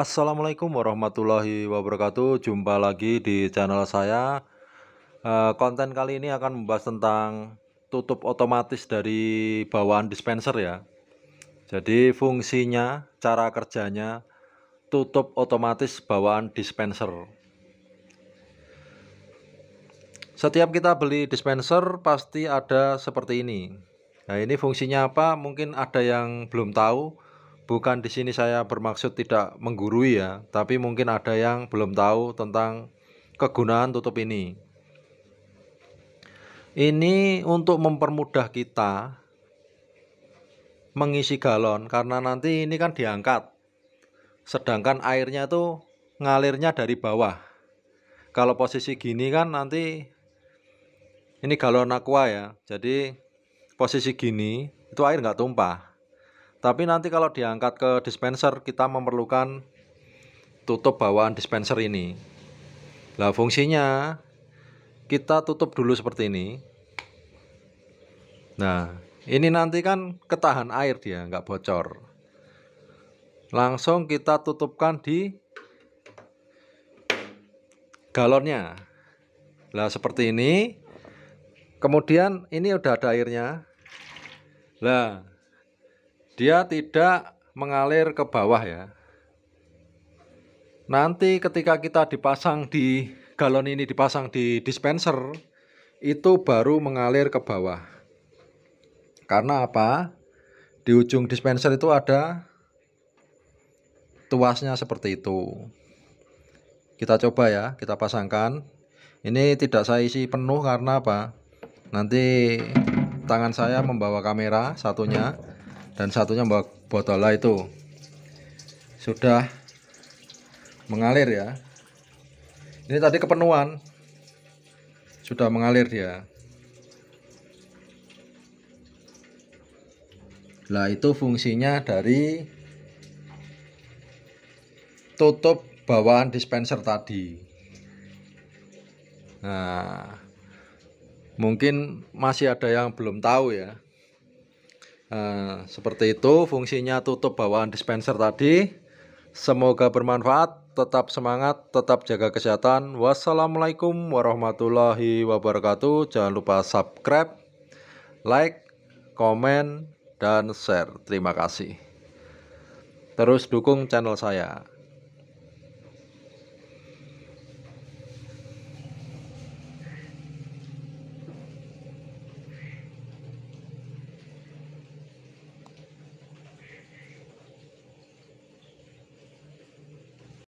Assalamualaikum warahmatullahi wabarakatuh Jumpa lagi di channel saya eh, Konten kali ini akan membahas tentang Tutup otomatis dari bawaan dispenser ya Jadi fungsinya, cara kerjanya Tutup otomatis bawaan dispenser Setiap kita beli dispenser pasti ada seperti ini Nah ini fungsinya apa? Mungkin ada yang belum tahu bukan di sini saya bermaksud tidak menggurui ya, tapi mungkin ada yang belum tahu tentang kegunaan tutup ini. Ini untuk mempermudah kita mengisi galon karena nanti ini kan diangkat. Sedangkan airnya tuh ngalirnya dari bawah. Kalau posisi gini kan nanti ini galon aqua ya. Jadi posisi gini itu air nggak tumpah tapi nanti kalau diangkat ke dispenser kita memerlukan tutup bawaan dispenser ini. Nah fungsinya kita tutup dulu seperti ini. Nah ini nanti kan ketahan air dia nggak bocor. Langsung kita tutupkan di galonnya. Nah seperti ini. Kemudian ini udah ada airnya. Nah dia tidak mengalir ke bawah ya nanti ketika kita dipasang di galon ini dipasang di dispenser itu baru mengalir ke bawah karena apa di ujung dispenser itu ada tuasnya seperti itu kita coba ya kita pasangkan ini tidak saya isi penuh karena apa nanti tangan saya membawa kamera satunya dan satunya bawa botola itu sudah mengalir ya ini tadi kepenuhan sudah mengalir dia Lah itu fungsinya dari tutup bawaan dispenser tadi. Nah, mungkin masih ada yang belum tahu ya. Eh, seperti itu fungsinya tutup bawaan dispenser tadi. Semoga bermanfaat, tetap semangat, tetap jaga kesehatan. Wassalamualaikum warahmatullahi wabarakatuh. Jangan lupa subscribe, like, komen, dan share. Terima kasih. Terus dukung channel saya.